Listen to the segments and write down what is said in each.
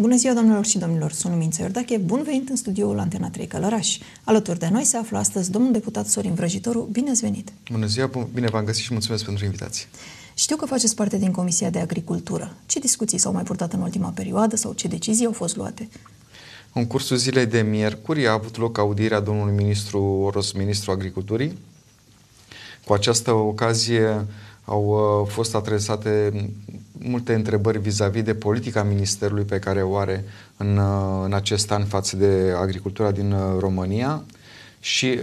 Bună ziua, domnilor și domnilor! Sunt Lumința Iordache, bun venit în studioul Antena 3 Călăraș. Alături de noi se află astăzi domnul deputat Sorin Vrăjitoru. Bine ați venit! Bună ziua, bine v-am găsit și mulțumesc pentru invitație! Știu că faceți parte din Comisia de Agricultură. Ce discuții s-au mai purtat în ultima perioadă sau ce decizii au fost luate? În cursul zilei de miercuri a avut loc audierea domnului ministru Oros, ministru Agriculturii. Cu această ocazie, au uh, fost adresate multe întrebări vis-a-vis de politica Ministerului pe care o are în, uh, în acest an față de agricultura din uh, România și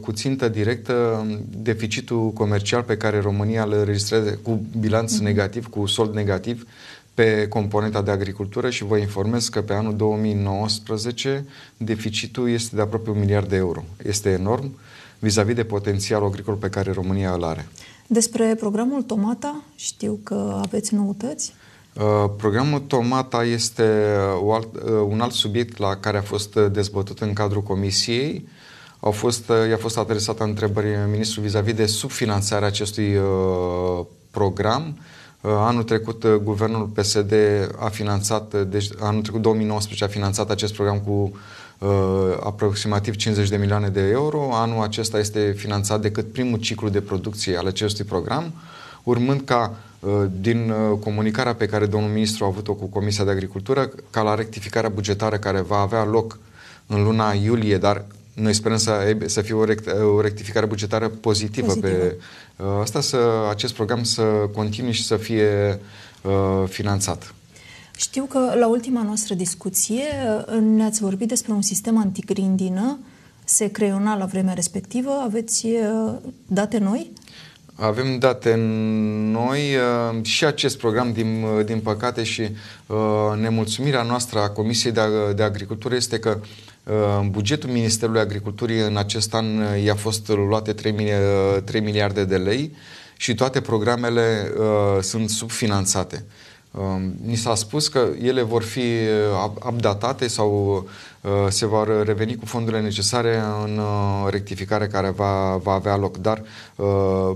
cu țintă directă deficitul comercial pe care România îl registrează cu bilanț mhm. negativ, cu sold negativ pe componenta de agricultură și vă informez că pe anul 2019 deficitul este de aproape un miliard de euro. Este enorm. Uh, vis-a-vis de potențialul agricol pe care România îl are. Despre programul Tomata, știu că aveți noutăți. Uh, programul Tomata este uh, uh, un alt subiect la care a fost dezbătut în cadrul comisiei. Au fost, i-a fost adresată întrebări ministrului vis-a-vis de subfinanțarea acestui program. Anul trecut, guvernul PSD a finanțat, deci anul trecut 2019 a finanțat acest program cu Uh, aproximativ 50 de milioane de euro. Anul acesta este finanțat decât primul ciclu de producție al acestui program, urmând ca uh, din uh, comunicarea pe care domnul ministru a avut-o cu Comisia de Agricultură, ca la rectificarea bugetară care va avea loc în luna iulie, dar noi sperăm să, să fie o, rect, o rectificare bugetară pozitivă, pozitivă. pe uh, asta, să acest program să continue și să fie uh, finanțat. Știu că la ultima noastră discuție uh, ne-ați vorbit despre un sistem antigrindină, se creiona la vremea respectivă. Aveți uh, date noi? Avem date noi uh, și acest program, din, din păcate, și nemulțumirea noastră a Comisiei de, de Agricultură este că bugetul Ministerului Agriculturii în acest an i-a fost luate 3, 3 miliarde de lei și toate programele sunt subfinanțate. Um, ni s-a spus că ele vor fi uh, updatate sau uh, se vor reveni cu fondurile necesare în uh, rectificare care va, va avea loc, dar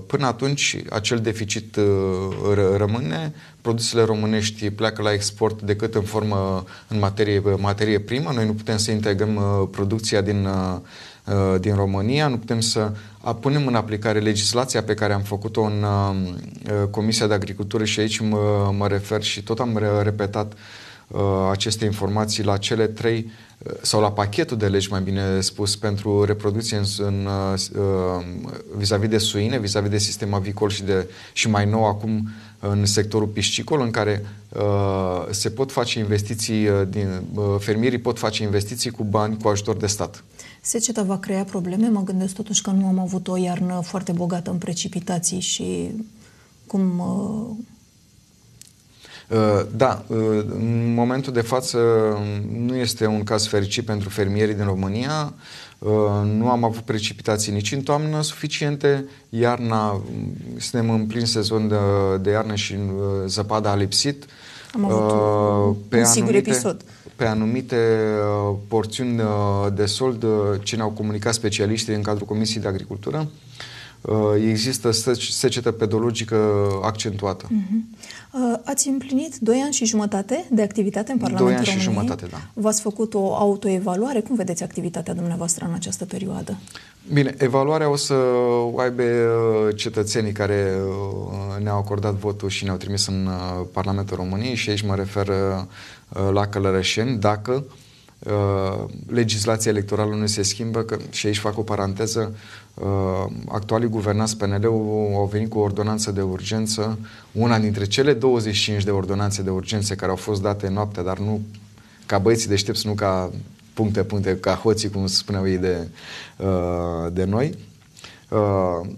până atunci acel deficit rămâne, produsele românești pleacă la export decât în formă, în materie, materie primă, noi nu putem să integrăm producția din, din România, nu putem să a punem în aplicare legislația pe care am făcut-o în um, uh, Comisia de Agricultură și aici mă, mă refer și tot am repetat uh, aceste informații la cele trei uh, sau la pachetul de legi, mai bine spus, pentru reproducție în, în, uh, uh, vis-a-vis de suine, vis-a-vis de sistem avicol și, de, și mai nou acum în sectorul piscicol, în care uh, se pot face investiții, uh, din, uh, fermierii pot face investiții cu bani, cu ajutor de stat. Seceta va crea probleme? Mă gândesc totuși că nu am avut o iarnă foarte bogată în precipitații și cum... Uh... uh da, uh, în momentul de față uh, nu este un caz fericit pentru fermierii din România. Uh, nu am avut precipitații nici în toamnă suficiente, iarna, mm, suntem în plin sezon de, de iarnă și uh, zăpada a lipsit. Am avut uh, pe un anumite, singur episod. Pe anumite uh, porțiuni de sold, ce ne-au comunicat specialiștii în cadrul Comisiei de Agricultură, există secetă pedologică accentuată. Uh-huh. Uh, ați împlinit doi ani și jumătate de activitate în Parlamentul Doi ani României. și jumătate, da. V-ați făcut o autoevaluare. Cum vedeți activitatea dumneavoastră în această perioadă? Bine, evaluarea o să o aibă uh, cetățenii care uh, ne-au acordat votul și ne-au trimis în Parlamentul României și aici mă refer la călărășeni, dacă uh, Uh, legislația electorală nu se schimbă, că, și aici fac o paranteză, uh, actualii guvernanți PNL-ul au venit cu o ordonanță de urgență, una dintre cele 25 de ordonanțe de urgență care au fost date noaptea, dar nu ca băieții deștepți, nu ca puncte-puncte, ca hoții, cum spuneau ei de, uh, de noi. Uh,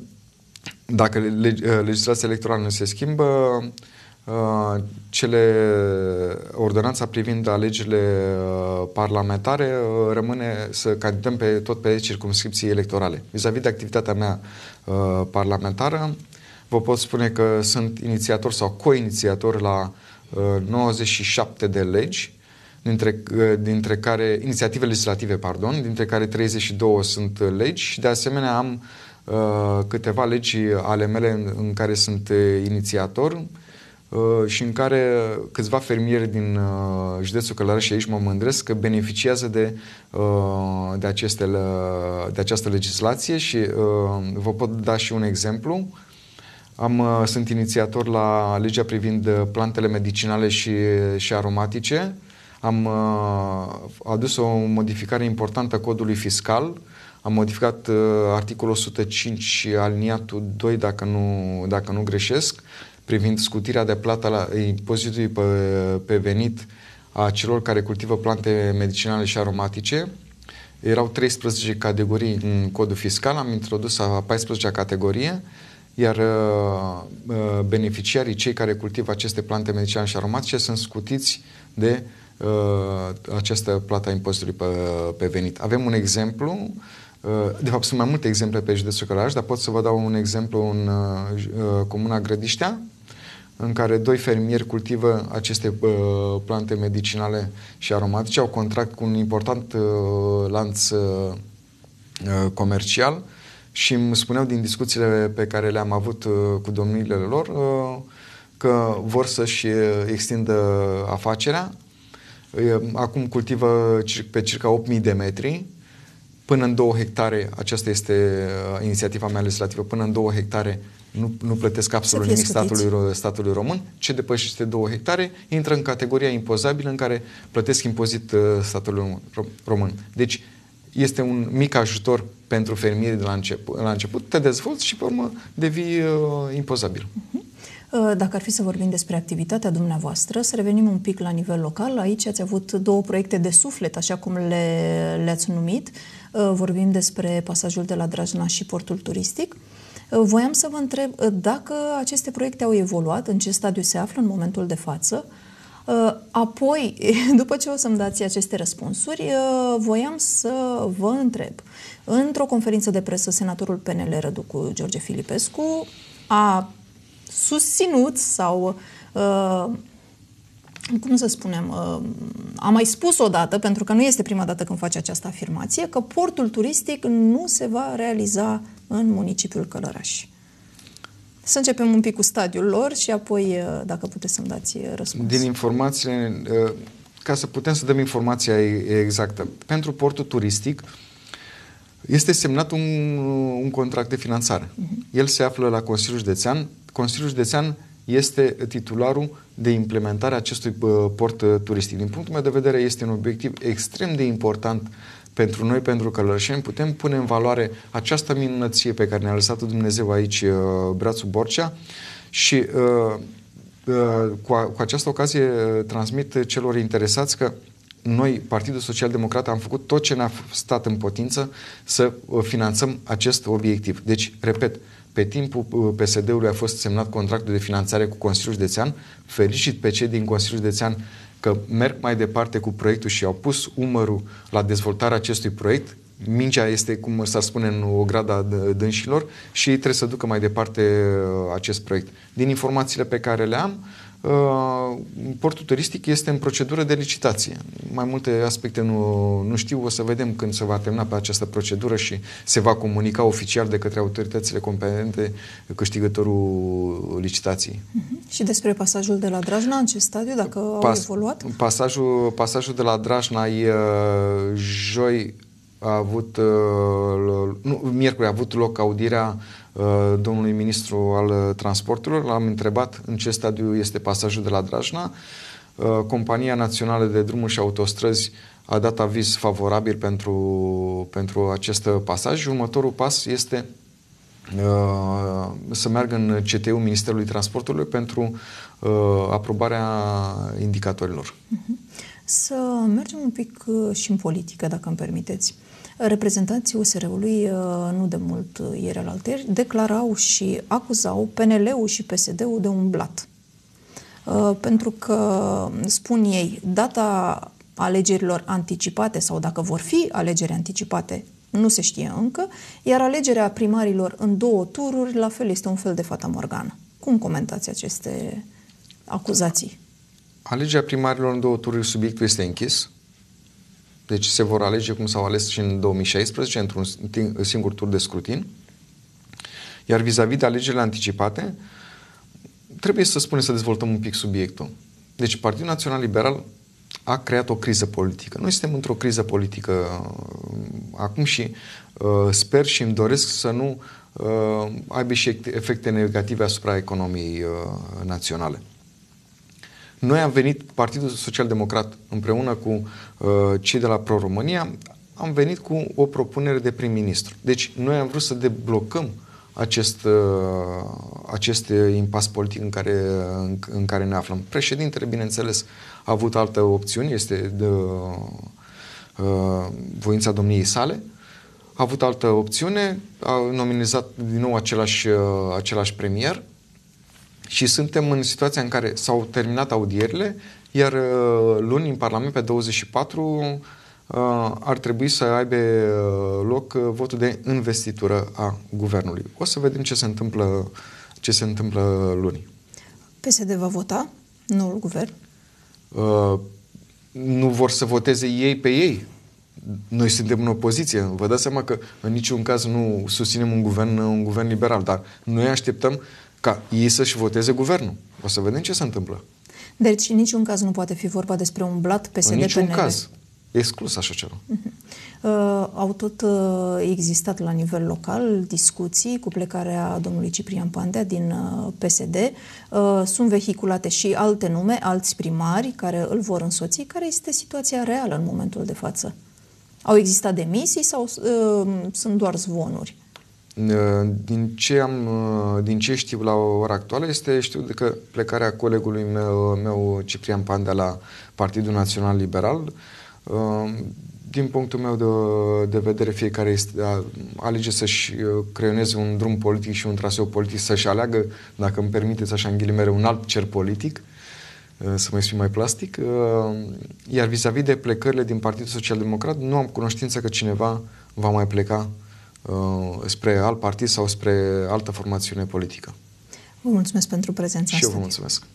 dacă uh, legislația electorală nu se schimbă, Uh, cele ordonanța privind alegerile uh, parlamentare uh, rămâne să candidăm pe, tot pe circunscripții electorale. Vis-a-vis de activitatea mea parlamentară, vă pot spune că sunt inițiator sau coinițiator la 97 de legi, dintre, dintre care, inițiative legislative, pardon, dintre care 32 sunt legi și de asemenea am câteva legi ale mele în, în care sunt inițiator. Uh, Uh, și în care câțiva fermieri din uh, județul Călăraș și aici mă mândresc că beneficiază de, uh, de, aceste, de această legislație și vă pot da și un exemplu. Am, sunt inițiator la legea privind plantele medicinale și, și aromatice. Am adus o modificare importantă a codului fiscal am modificat uh, articolul 105 și aliniatul 2, dacă nu, dacă nu greșesc, privind scutirea de plata la impozitului pe, pe venit a celor care cultivă plante medicinale și aromatice. Erau 13 categorii în codul fiscal, am introdus a 14-a categorie, iar uh, uh, beneficiarii, cei care cultivă aceste plante medicinale și aromatice, sunt scutiți de uh, această plata impozitului pe, pe venit. Avem un exemplu, uh, de fapt sunt mai multe exemple pe județul Călăraș, dar pot să vă dau un exemplu în uh, uh Comuna Grădiștea, în care doi fermieri cultivă aceste uh, plante medicinale și aromatice, au contract cu un important uh, lanț uh, uh, comercial și îmi spuneau din discuțiile pe care le-am avut uh, cu domniile lor uh, că vor să-și uh, extindă afacerea. Acum cultivă pe circa 8.000 de metri, până în 2 hectare, aceasta este uh, inițiativa mea legislativă, până în 2 hectare uh, nu, nu plătesc absolut nimic statului, statului român, ce depășește 2 hectare intră în categoria impozabilă în care plătesc impozit uh, statului român. Deci este un mic ajutor pentru fermieri de la început, la început te dezvolți și pe urmă devii uh, impozabil. Mhm. Uh, dacă ar fi să vorbim despre activitatea dumneavoastră, să revenim un pic la nivel local. Aici ați avut două proiecte de suflet, așa cum le, le-ați numit. Uh, vorbim despre pasajul de la Drajna și portul turistic. Uh, voiam să vă întreb uh, dacă aceste proiecte au evoluat, în ce stadiu se află în momentul de față. Uh, apoi, după ce o să-mi dați aceste răspunsuri, voiam să vă întreb. Într-o conferință de presă, senatorul PNL Răducu George Filipescu a susținut sau cum să spunem, uh, am mai spus odată, pentru că nu este prima dată când face această afirmație, că portul turistic nu se va realiza în municipiul Călăraș. Să începem un pic cu stadiul lor și apoi, uh, dacă puteți să-mi dați uh, răspuns. Din informațiile, ca să putem să dăm informația exactă, pentru portul turistic este semnat un, un contract de finanțare. Mhm. El se află la Consiliul Județean. Consiliul Județean este titularul de implementare a acestui port uh, turistic. Din punctul meu de vedere, este un obiectiv extrem de important pentru noi, pentru călărășeni, putem pune în valoare această minunăție pe care ne-a lăsat Dumnezeu aici, uh, brațul Borcea, și uh, uh, cu, a, cu această ocazie uh, transmit celor interesați că noi, Partidul Social Democrat, am făcut tot ce ne-a stat în potință să finanțăm acest obiectiv. Deci, repet, pe timpul uh, PSD-ului a fost semnat contractul de finanțare cu Consiliul Județean. Felicit pe cei din Consiliul Județean că merg mai departe cu proiectul și au pus umărul la dezvoltarea acestui proiect. Mingea este, cum s-ar spune, în o grada dânșilor și trebuie să ducă mai departe uh, acest proiect. Din informațiile pe care le am, Uh, portul turistic este în procedură de licitație. Mai multe aspecte nu, nu știu, o să vedem când se va termina pe această procedură și se va comunica oficial de către autoritățile competente câștigătorul licitației. Uh-huh. Și despre pasajul de la Drajna, în ce stadiu, dacă Pas, au evoluat? Pasajul, pasajul de la Drajna e uh, joi a avut, uh, nu, miercuri a avut loc audirea Uh, domnului ministru al uh, transporturilor. L-am întrebat în ce stadiu este pasajul de la Drajna. Uh, Compania Națională de Drumuri și Autostrăzi a dat aviz favorabil pentru, pentru acest pasaj. Următorul pas este să meargă în CTU Ministerului Transportului pentru aprobarea indicatorilor. Mhm. Să mergem un pic și în politică, dacă îmi permiteți reprezentanții USR-ului uh, nu de mult uh, ieri al alteri, declarau și acuzau PNL-ul și PSD-ul de umblat. Uh, pentru că, spun ei, data alegerilor anticipate sau dacă vor fi alegeri anticipate, nu se știe încă, iar alegerea primarilor în două tururi, la fel, este un fel de fata morgană. Cum comentați aceste acuzații? Alegerea primarilor în două tururi, subiectul este închis. Deci se vor alege cum s-au ales și în 2016, într-un singur tur de scrutin. Iar vis-a-vis de alegerile anticipate, trebuie să spunem să dezvoltăm un pic subiectul. Deci Partidul Național Liberal a creat o criză politică. Noi suntem într-o criză politică uh, acum și uh, sper și îmi doresc să nu uh, aibă și efecte negative asupra economiei uh, naționale. Noi am venit, Partidul Social Democrat, împreună cu uh, cei de la Pro-România, am venit cu o propunere de prim-ministru. Deci noi am vrut să deblocăm acest, uh, acest impas politic în care, în, în care ne aflăm. Președintele, bineînțeles, a avut altă opțiune, este de, uh, voința domniei sale, a avut altă opțiune, a nominalizat din nou același, uh, același premier, și suntem în situația în care s-au terminat audierile, iar uh, luni în Parlament, pe 24, uh, ar trebui să aibă uh, loc votul de investitură a guvernului. O să vedem ce se întâmplă, ce se întâmplă luni. PSD va vota noul guvern? Uh, nu vor să voteze ei pe ei. Noi suntem în opoziție. Vă dați seama că în niciun caz nu susținem un guvern, un guvern liberal, dar noi așteptăm uh, ca ei să-și voteze guvernul. O să vedem ce se întâmplă. Deci, în niciun caz nu poate fi vorba despre un blat PSD-PNL. În niciun caz. Exclus așa ceva. Uh-huh. Uh, au tot uh, existat la nivel local discuții cu plecarea domnului Ciprian Pandea din uh, PSD. Uh, sunt vehiculate și alte nume, alți primari care îl vor însoți. Care este situația reală în momentul de față? Au existat demisii sau uh, sunt doar zvonuri? Ă, din ce, am, ă, din ce știu la ora actuală este, știu de că plecarea colegului meu, meu Ciprian Pandea la Partidul Național Liberal. Ă, din punctul meu de, de vedere, fiecare este, a, alege să-și creioneze un drum politic și un traseu politic, să-și aleagă, dacă îmi permiteți așa în ghilimele, un alt cer politic, să mă exprim mai plastic. Iar vis-a-vis de plecările din Partidul Social Democrat, nu am cunoștință că cineva va mai pleca uh, Uh, spre alt partid sau spre altă formațiune politică. Vă mulțumesc pentru prezența Și eu vă mulțumesc.